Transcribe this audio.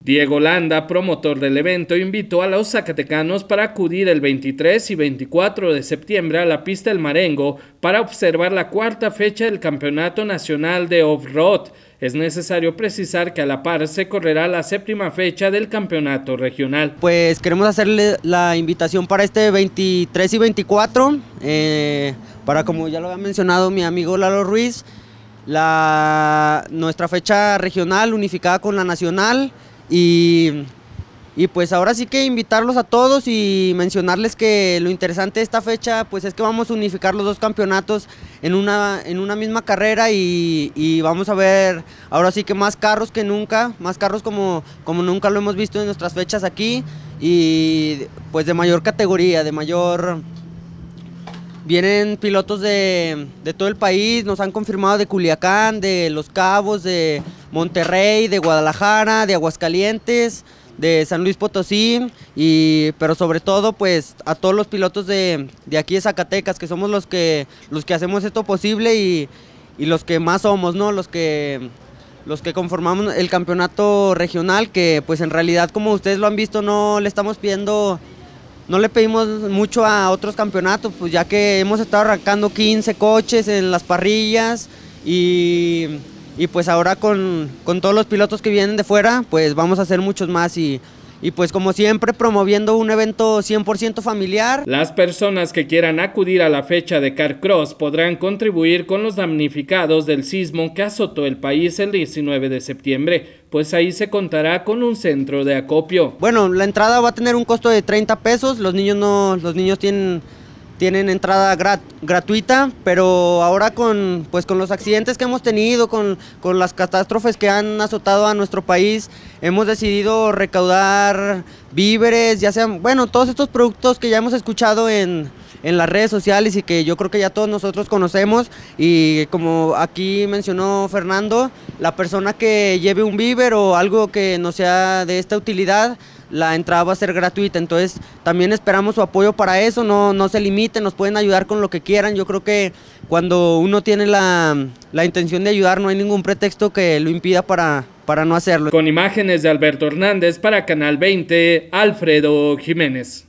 Diego Landa, promotor del evento, invitó a los zacatecanos para acudir el 23 y 24 de septiembre a la pista del Marengo para observar la cuarta fecha del Campeonato Nacional de Off-Road. Es necesario precisar que a la par se correrá la séptima fecha del campeonato regional. Pues queremos hacerle la invitación para este 23 y 24, eh, para como ya lo ha mencionado mi amigo Lalo Ruiz, nuestra fecha regional unificada con la nacional. Y, pues ahora sí que invitarlos a todos y mencionarles que lo interesante de esta fecha pues es que vamos a unificar los dos campeonatos en una, en una misma carrera y, vamos a ver ahora sí que más carros que nunca, más carros como, como nunca lo hemos visto en nuestras fechas aquí y pues de mayor categoría, de mayor Vienen pilotos de, todo el país, nos han confirmado de Culiacán, de Los Cabos, de Monterrey, de Guadalajara, de Aguascalientes, de San Luis Potosí, y, pero sobre todo pues a todos los pilotos de, aquí de Zacatecas, que somos los que, los que hacemos esto posible y, los que más somos, ¿no? Los que los que conformamos el campeonato regional, que pues en realidad como ustedes lo han visto no le estamos pidiendo no le pedimos mucho a otros campeonatos, pues ya que hemos estado arrancando 15 coches en las parrillas y, pues ahora con, todos los pilotos que vienen de fuera, pues vamos a hacer muchos más y, y pues como siempre promoviendo un evento 100% familiar. Las personas que quieran acudir a la fecha de Carcross podrán contribuir con los damnificados del sismo que azotó el país el 19 de septiembre pues ahí se contará con un centro de acopio. Bueno, la entrada va a tener un costo de 30 pesos, los niños no, los niños tienen tienen entrada gratuita, pero ahora con, pues con los accidentes que hemos tenido, con, con, las catástrofes que han azotado a nuestro país, hemos decidido recaudar víveres, ya sean, bueno, todos estos productos que ya hemos escuchado en, en las redes sociales y que yo creo que ya todos nosotros conocemos y como aquí mencionó Fernando, la persona que lleve un viver o algo que no sea de esta utilidad, la entrada va a ser gratuita, entonces también esperamos su apoyo para eso, no, no se limiten, nos pueden ayudar con lo que quieran, yo creo que cuando uno tiene la, intención de ayudar no hay ningún pretexto que lo impida para, para no hacerlo. Con imágenes de Alberto Hernández para Canal 20, Alfredo Jiménez.